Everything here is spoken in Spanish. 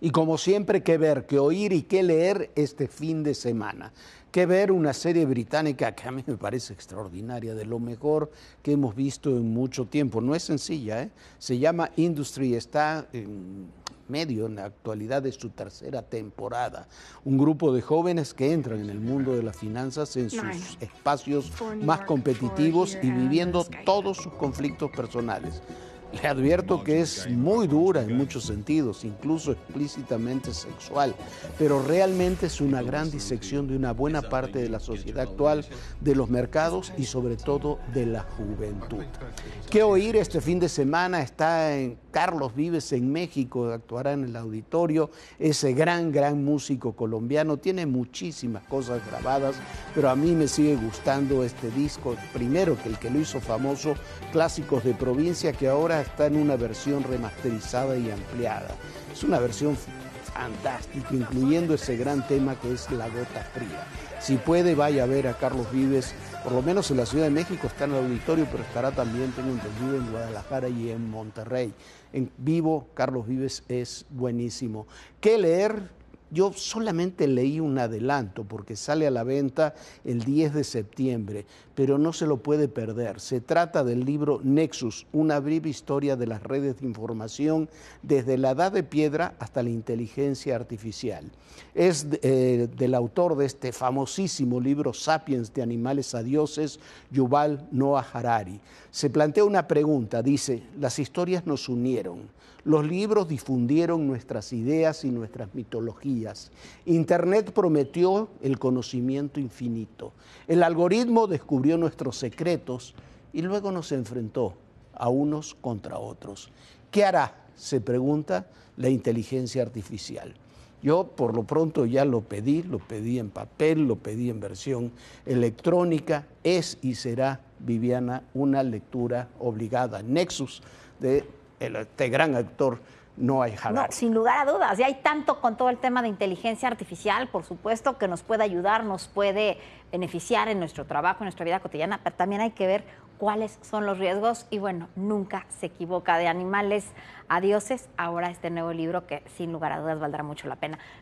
Y como siempre, qué ver, qué oír y qué leer este fin de semana. Qué ver una serie británica que a mí me parece extraordinaria, de lo mejor que hemos visto en mucho tiempo. No es sencilla, ¿eh? se llama Industry, está en medio en la actualidad de su tercera temporada. Un grupo de jóvenes que entran en el mundo de las finanzas en sus espacios más competitivos y viviendo todos sus conflictos personales. Le advierto que es muy dura en muchos sentidos, incluso explícitamente sexual, pero realmente es una gran disección de una buena parte de la sociedad actual, de los mercados y sobre todo de la juventud. ¿Qué oír este fin de semana? Está en Carlos Vives en México, actuará en el auditorio, ese gran, gran músico colombiano, tiene muchísimas cosas grabadas, pero a mí me sigue gustando este disco, primero que el que lo hizo famoso, Clásicos de Provincia, que ahora está en una versión remasterizada y ampliada. Es una versión fantástica, incluyendo ese gran tema que es La Gota Fría. Si puede, vaya a ver a Carlos Vives, por lo menos en la Ciudad de México está en el auditorio, pero estará también, tengo entendido, en Guadalajara y en Monterrey. En vivo, Carlos Vives es buenísimo. ¿Qué leer? Yo solamente leí un adelanto porque sale a la venta el 10 de septiembre, pero no se lo puede perder. Se trata del libro Nexus, una breve historia de las redes de información desde la edad de piedra hasta la inteligencia artificial. Es eh, del autor de este famosísimo libro Sapiens de animales a dioses, Yuval Noah Harari. Se plantea una pregunta, dice, las historias nos unieron, los libros difundieron nuestras ideas y nuestras mitologías Internet prometió el conocimiento infinito. El algoritmo descubrió nuestros secretos y luego nos enfrentó a unos contra otros. ¿Qué hará? Se pregunta la inteligencia artificial. Yo por lo pronto ya lo pedí, lo pedí en papel, lo pedí en versión electrónica. Es y será, Viviana, una lectura obligada. Nexus de este gran actor no hay jamás No, sin lugar a dudas. Y hay tanto con todo el tema de inteligencia artificial, por supuesto, que nos puede ayudar, nos puede beneficiar en nuestro trabajo, en nuestra vida cotidiana, pero también hay que ver cuáles son los riesgos. Y bueno, nunca se equivoca de animales a dioses. Ahora este nuevo libro que sin lugar a dudas valdrá mucho la pena.